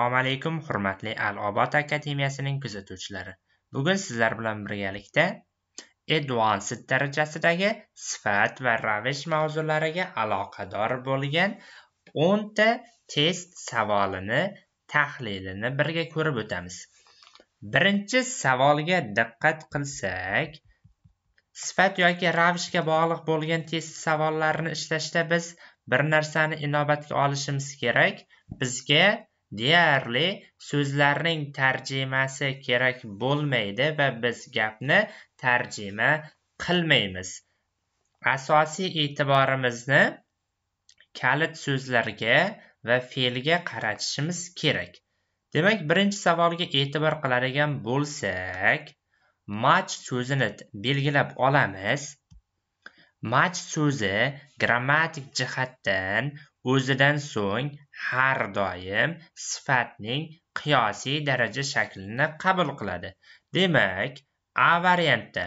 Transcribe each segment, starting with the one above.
Assalomu alaykum, hurmatli Al-Obod akademiyasining kuzatuvchilari. Bugun sizlar bilan birgalikda advanced darajasidagi sifat va ravish mavzulariga aloqador bo'lgan 10 ta test savolini tahlilini birga ko'rib o'tamiz. Birinchi savolga diqqat qilsak, sifat yoki ravishga bog'liq bo'lgan test savollarini ishlashda biz bir narsani inobatga olishimiz kerak. Bizga deyarli so'zlarning tarjimasi kerak bo'lmaydi va biz gapni tarjima qilmaymiz asosiy e'tiborimizni kalit so'zlarga va fe'lga qaratishimiz kerak demak birinchi savolga e'tibor qiladigan bo'lsak match so'zini belgilab olamiz match so'zi grammatik jihatdan o'zidan so'ng har doim sifatning qiyosiy daraja shaklini qabul qiladi demak a variantda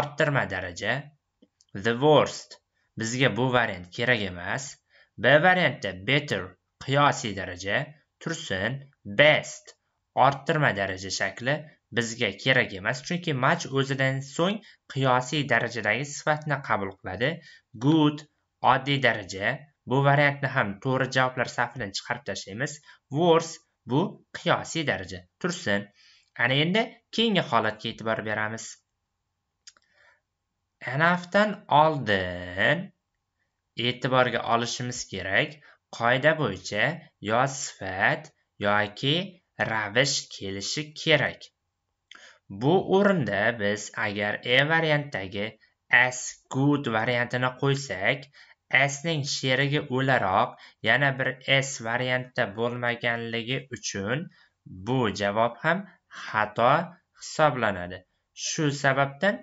orttirma daraja the worst bizga bu variant kerak emas b variantda better qiyosiy daraja tursin best orttirma daraja shakli bizga kerak emas chunki match o'zidan so'ng qiyosiy darajadagi sifatni qabul qiladi good oddiy daraja bu variantni ham to'g'ri javoblar safidan chiqarib tashlaymiz worse bu qiyosiy daraja tursin ana endi keyingi holatga e'tibor beramiz anafdan oldin e'tiborga olishimiz kerak qoida bo'yicha yo sifat yoki ravish kelishi kerak bu o'rinda biz agar e variantdagi as good variantini qo'ysak ning sherigi o'laroq yana bir s variantda bo'lmaganligi uchun bu javob ham xato hisoblanadi shu sababdan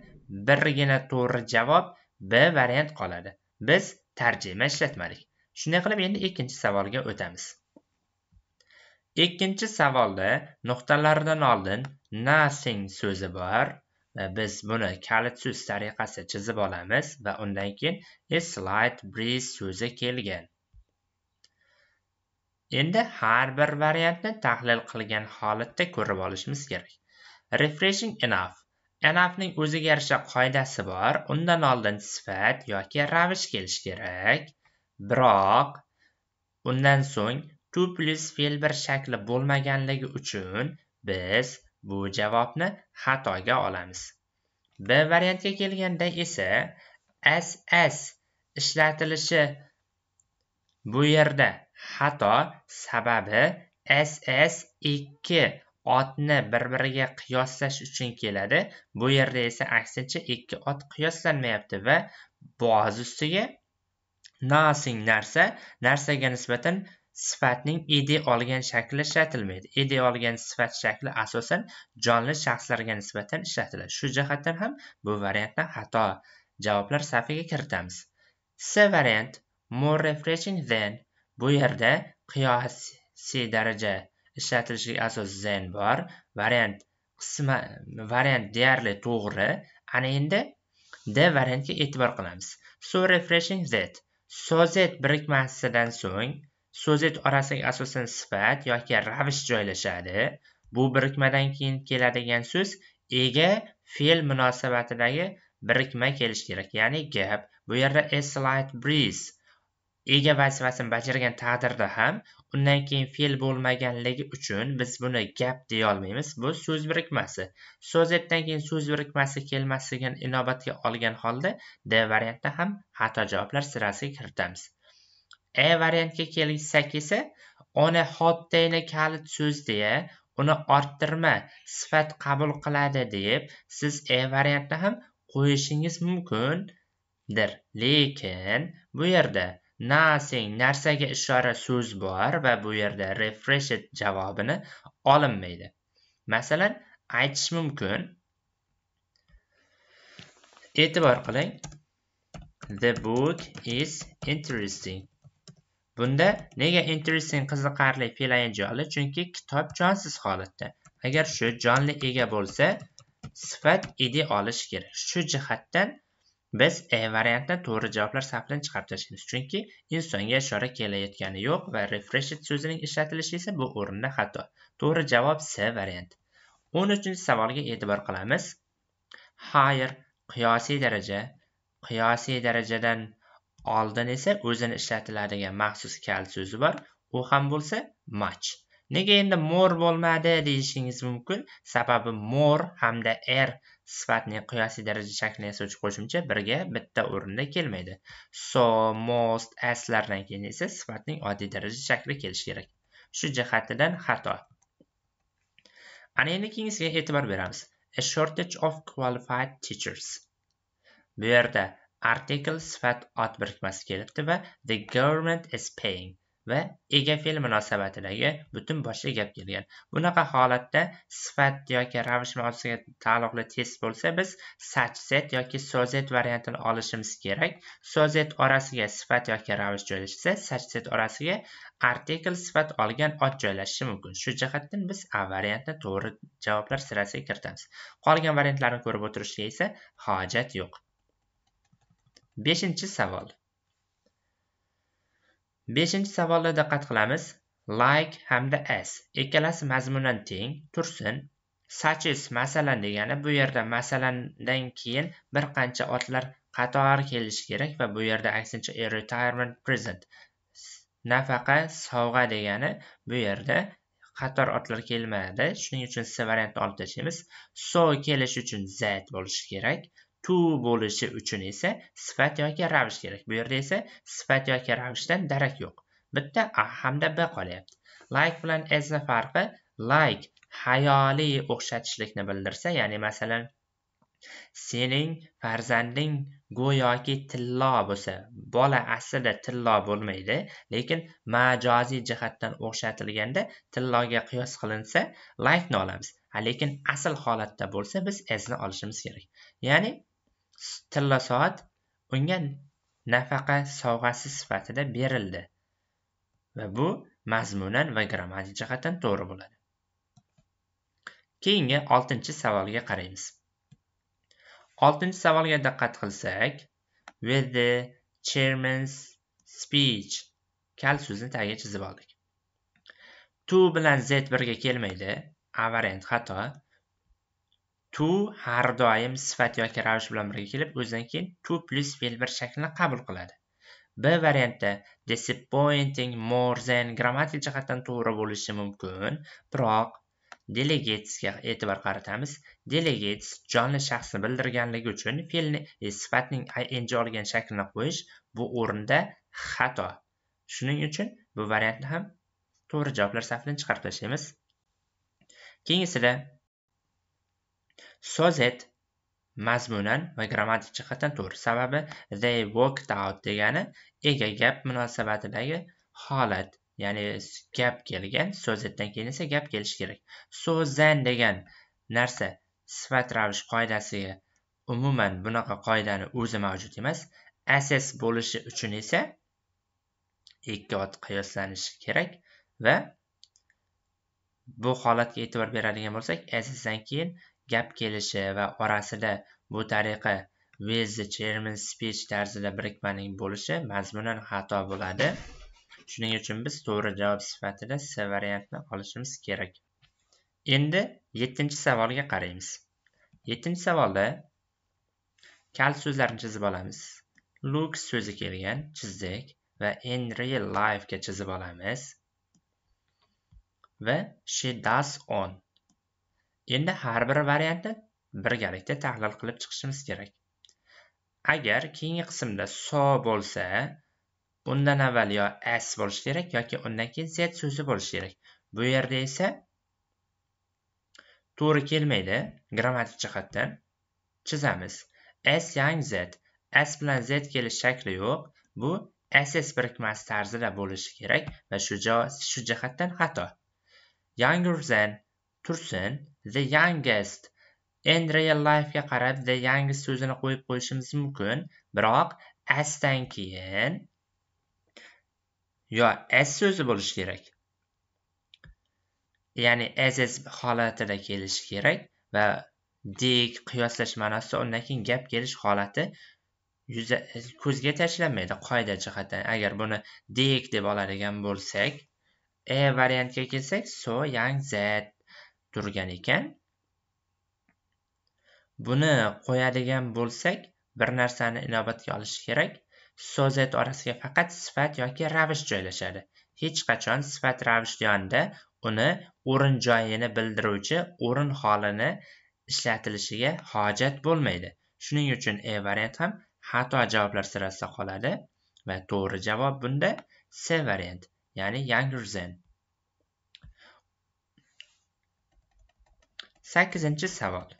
birgina to'g'ri javob b variant qoladi biz tarjima ishlatmadik shunday qilib endi ikkinchi savolga o'tamiz Ikkinchi savolda nuqtalardan oldin nothing so'zi bor va biz buni kalit so'z tariqasida chizib olamiz va undan keyin a slight breeze so'zi kelgan. Endi har bir variantni tahlil qilgan holatda ko'rib olishimiz kerak. Refreshing enough ning o'ziga yarasha qoidasi bor. Undan oldin sifat yoki ravish kelishi kerak. Biroq undan so'ng 2 plus fe'l 1 shakli bo'lmaganligi uchun biz bu javobni xatoga olamiz. B variantga kelganda esa ss ishlatilishi bu yerda xato, sababi ss2 otni bir-biriga qiyoslash uchun keladi. Bu yerda esa aksincha ikki ot qiyoslanmayapti va boz ustiga nasing narsa narsaga nisbatan sifatning ed olgan shakli ishlatilmaydi ed olgan sifat shakli asosan jonli shaxslarga nisbatan ishlatiladi shu jihatdan ham bu variantni xato javoblar safiga kiritamiz c variant more refreshing than bu yerda qiyosiy daraja ishlatilishiga asos than bor variant qisma variant deyarli to'g'ri ana endi d variantga e'tibor qilamiz so refreshing that z birikmasidan so'ng so'zet orasiga asosan sifat yoki ravish joylashadi bu birikmadan keyin keladigan so'z ega fe'l munosabatidagi birikma kelish kerak ya'ni gap bu yerda a slight breeze ega vazifasini bajargan taqdirda ham undan keyin fe'l bo'lmaganligi uchun biz buni gap olmaymiz. bu so'z birikmasi so'zetdan keyin so'z birikmasi kelmasligini inobatga olgan holda d variantda ham xato javoblar sirasiga kiritamiz e variantga kelsak esa ona hotdayni kalit so'z deya uni orttirma sifat qabul qiladi deb siz e variantni ham qo'yishingiz mumkindir lekin bu yerda nothing narsaga ishora so'z bor va bu yerda refreshed javobini olinmaydi masalan aytish mumkin e'tibor qiling the book is interesting Bunda nega interesting qiziqarli fe'layin jonli? Chunki kitob jonsiz holatda. Agar shu jonli ega bo'lsa, sifat edi olish kerak. Shu jihatdan biz A variantda to'g'ri javoblar safidan chiqarib tashlaymiz. Chunki insonga ishora kelayotgani yo'q va refresh it so'zining ishlatilishi esa bu o'rinda xato. To'g'ri javob C variant. 13 savolga e'tibor qilamiz. Higher qiyosiy daraja, qiyosiy darajadan oldin esa o'zini ishlatiladigan maxsus kal so'zi bor u ham bo'lsa much nega endi more bo'lmadi deyishingiz mumkin sababi more hamda er sifatning qiyosiy daraja shaklini yasovchi qo'shimcha birga bitta o'rinda kelmaydi so most aslardan keyin esa sifatning oddiy daraja shakli kelishi kerak shu jihatidan xato ana endi keyingisiga e'tibor beramiz a shortage of qualified teachers bu yerda article sifat ot birikmasi kelibdi va the government is paying va ega fe'l munosabatidagi butun boshli gap kelgan bunaqa holatda sifat yoki ravish mavzusiga taalluqli test bo'lsa biz such set yoki so'zet variantini olishimiz kerak so'zet orasiga sifat yoki ravish joylashsa such set orasiga artikel sifat olgan ot joylashishi mumkin shu jihatdan biz a variantni to'g'ri javoblar sirasiga kiritamiz qolgan variantlarni ko'rib o'tirishga esa hojat yo'q Beşinci savol Beşinci savolga diqqat qilamiz like hamda as ikkalasi mazmunan teng tursin sachis masalan degani bu yerda masalandan keyin bir qancha otlar qatar kelishi kerak va bu yerda aksincha a retirement present nafaqa sovg'a degani bu yerda qator otlar kelmadi shuning uchun c variantni olib tashlaymiz so keliş uchun z bo'lishi kerak to bo'lishi uchun esa sifat yoki ravish kerak bu yerda esa sifat yoki ravishdan darak yo'q bitta a hamda b qolyapti like bilan asni farqi like hayoliy o'xshatishlikni bildirsa ya'ni masalan sening farzanding go'yoki tillo bo'lsa bola aslida tillo bo'lmaydi lekin majoziy jihatdan o'xshatilganda tilloga qiyos qilinsa like ni olamiz lekin asl holatda bo'lsa biz ni olishimiz kerak ya'ni tilla soat unga nafaqa sovg'asi sifatida berildi va bu mazmunan va grammatik jihatdan to'g'ri bo'ladi keyingi oltinchi savolga qaraymiz oltinchi savolga diqqat qilsak with the chairman's speech kal so'zini tagiga chizib oldik to bilan z birga kelmaydi a variant xato to har doim sifat yoki ravish bilan birga kelib o'zidan keyin to plus fe'l bir shaklini qabul qiladi b variantda disappointing more than grammatik jihatdan to'g'ri bo'lishi mumkin biroq delegatesga e'tibor qaratamiz delegates jonli shaxsni bildirganligi uchun fe'lni e, sifatning ing olgan shaklini qo'yish bu o'rinda xato shuning uchun bu variantni ham to'g'ri javoblar safidan chiqarib tashlaymiz keyingisida so'z et mazmunan va grammatik jihatdan to'g'ri sababi they worked out degani ega gap munosabatidagi holat ya'ni gap kelgan so'z etdan keyin esa gap kelishi kerak so'zan degan narsa sifat ravish qoidasiga umuman bunaqa qoidani o'zi mavjud emas ss bo'lishi uchun esa ikki ot qiyoslanishi kerak va bu holatga e'tibor beradigan bo'lsak asosdan keyin gap kelishi va orasida bu tariqa with the chairman speech tarzida birikmaning bo'lishi mazmunan xato bo'ladi shuning uchun biz to'g'ri javob sifatida c variantni olishimiz kerak endi yettinchi savolga qaraymiz yettinchi savolda kal so'zlarini chizib olamiz look so'zi kelgan chizdik va in real life'ga chizib olamiz va she does on Endi har bir variantni birgalikda tahlil qilib chiqishimiz kerak. Agar keyingi qismda so bo'lsa, bundan avval yo s bo'lishi kerak yoki undan keyin z so'zi bo'lishi kerak. Bu yerda esa to'g'ri kelmaydi grammatik jihatdan. Chizamiz. s yang z. s bilan z kelish shakli yo'q. Bu ss birikmasi tarzida bo'lishi kerak va shu shu jihatdan xato. Younger than tursin the youngest in real ga qarab the youngest so'zini qo'yib qo'yishimiz mumkin biroq asdan keyin yo as so'zi bo'lishi kerak ya'ni as as holatida kelishi kerak va dik qiyoslash ma'nosida undan keyin gap kelish holati ko'zga tashlanmaydi qoida jihatdan agar buni dik deb oladigan bo'lsak e variantga kelsak so young that turgan ekan buni qo'yadigan bo'lsak bir narsani inobatga olish kerak so'ziyat orasiga faqat sifat yoki ravish joylashadi hech qachon sifat ravish yonida uni o'rin joyini bildiruvchi o'rin holini ishlatilishiga hojat bo'lmaydi shuning uchun e variant ham xato javoblar sirasida qoladi va to'g'ri javob bunda c variant ya'ni yanguzen sakkizinchi savol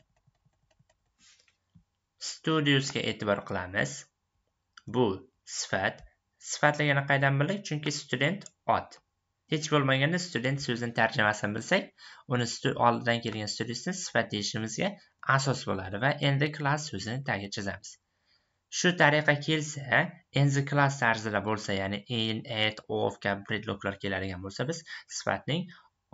studiusga e'tibor qilamiz bu sifat sifatligini qaydan bildik chunki student ot hech bo'lmaganda student so'zining tarjimasini bilsak uni oldidan kelgan studentni sifat deyishimizga asos bo'ladi va endi class so'zini tagiga chizamiz shu tariqa kelsa endi class tarzida bo'lsa ya'ni in at of kabi predloglar keladigan bo'lsa biz sifatning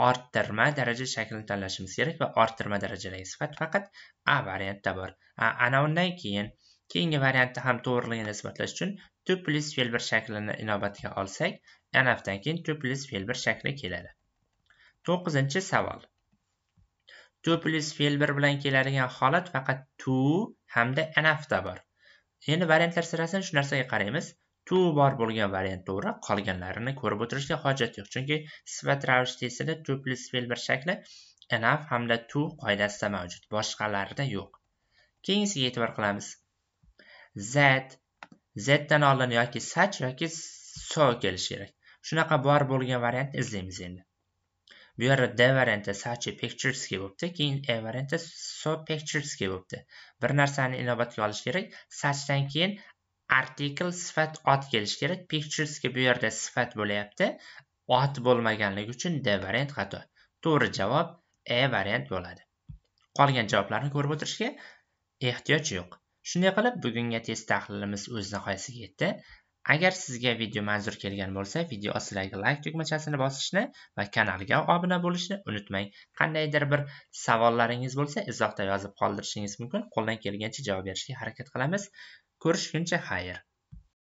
orttirma daraja shaklini tanlashimiz kerak va orttirma darajadagi sifat faqat a variantda bor ana undan keyin keyingi variantni ham to'g'riligini isbotlash uchun to plyus fe'l bir shaklini inobatga olsak ana keyin to plyus fe'l bir shakli keladi to'qqizinchi savol to plyus fe'l bir bilan keladigan holat faqat to hamda anafda bor endi variantlar sirasini shu narsaga qaraymiz tu bor bo'lgan variant to'g'ri qolganlarini ko'rib o'tirishga hojat yo'q chunki sifat ravish testida tu plyus fe'l bir shakli enough hamda to qoidasida mavjud boshqalarida yo'q keyingisiga e'tibor qilamiz z zdan oldin yoki sach yoki so kelishi kerak shunaqa bor bo'lgan variantni izlaymiz endi bu yerda d varianti sachi pictures bo'libdi keyin e varianti so pictures bo'libdi bir narsani inobatga olish kerak sachdan keyin article sifat ot kelishi kerak picturesga bu yerda sifat bo'lyapti ot bo'lmaganligi uchun d variant xato to'g'ri javob e variant bo'ladi qolgan javoblarni ko'rib o'tirishga ehtiyoj yo'q shunday qilib bugungi test tahlilimiz o'z nihoyasiga yetdi Agar sizga video manzur kelgan bo'lsa, video ostidagi like tugmachasini bosishni va kanalga obuna bo'lishni unutmang. Qandaydir bir savollaringiz bo'lsa, izohda yozib qoldirishingiz mumkin. Qo'ldan kelgancha javob berishga harakat qilamiz. Ko'rishguncha xayr.